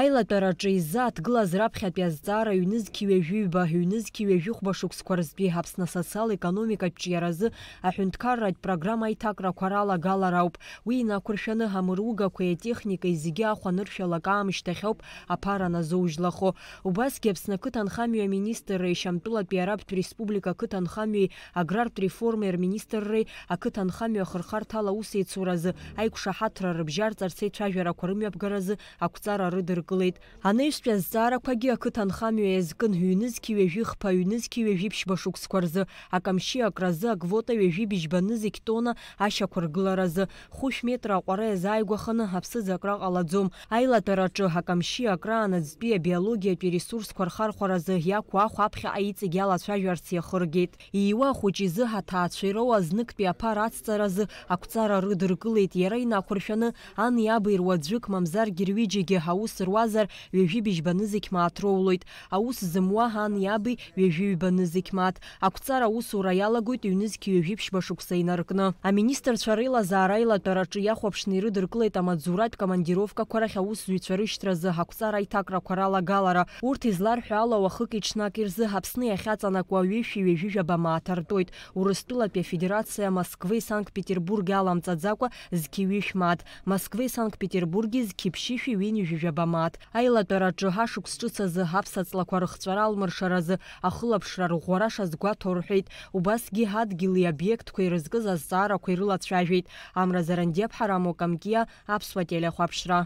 Аилатәараҿы иззааҭгылаз раԥхьатәи азҵаара ҩнызқьи ҩажәиҩба, ҩнызқьи ҩажәихәба шықәсқәа рзтәи экономика асоциал економикатә ҿиаразы аҳәынҭқарратә программа аиҭакрақәа ралагалар ауп. Уи инақәыршәаны амыругақәеи атехникеи зегьы ахә аныршәалак аамышьҭахь ауп аԥара назоужьлахо. Убасгьы Аԥсны ақыҭа министр министрреи Шьамтәылатәи Арабтә Республика ақыҭа а аграртә реформеи рминистрреи ақыҭа анхамҩа хырхарҭала аусеицуразы аиқәшаҳаҭра рыбжьарҵарц курымяб гаразы, акуцара рыдыр ҳаадыркылеит анеишьтәи азҵаарақәагьы ақыҭа анхамҩа иазкын ҳҩнызқьи ҩажәи хԥа ҩнызқьи ҩажәи ԥшьба Акамши рзы Акамши акразы аквота ҩажәи быжьбаныз ектона ашьақәа ргыларазы хәышә метр аҟәара иазааигәаханы аԥсыӡ акра ҟалаӡом аилатәараҿы акамшьи акраан аӡтәи абиологиатәи ресурсқәа рхархәаразы я куа аԥхьа аиҵегь иалацәажәарц иахыргеит ииуа ахәыҷы изы ҳаҭаацәа ироуа зныктәи аԥар ацҵаразы ақәҵара рыдыркылеит иара инақәыршәаны ани аби руаӡәык иаауазар ҩажәи быжьбанызегь мааҭ роулоит аус зымуа ан иаби ҩажәи ҩбанызегь мааҭ ақәҵара аусура иалагоит ҩнызқь ҩажәи ԥшьба шықәса инаркны аминистрцәа реилазаара еилатәараҿы иахәаԥшны ирыдыркылеит амаҵзуратә командировкақәа рахь аусзуҩцәа рышьҭразы ақәҵара аиҭакрақәа ралагалара урҭ изларҳәо ала уахыки ҽнаки хапсны Аԥсны иахьаҵанакуа ҩышәи ҩажәи жәаба мааҭ Урыстыла урыстәылатәи Федерация москвеи санкт петербурги аламҵаӡакәа зқьи ҩышә мааҭ москвеи санкт петербурги зқьи ԥшьышәи ҩынҩажәи жәаба амалаҭ аилатәара ҳашықәс ҿыц азы ҳавсаҵлақәа рыхҵәара алмыршаразы ахылаԥшра рӷәӷәара шазгәаҭо рҳәеит убасгьы адгьыли абиектқәа ирызкыз азҵаарақәа ирылацәажәеит амра зарандиаԥ ҳарамок амкиа аԥсуа телехәаԥшра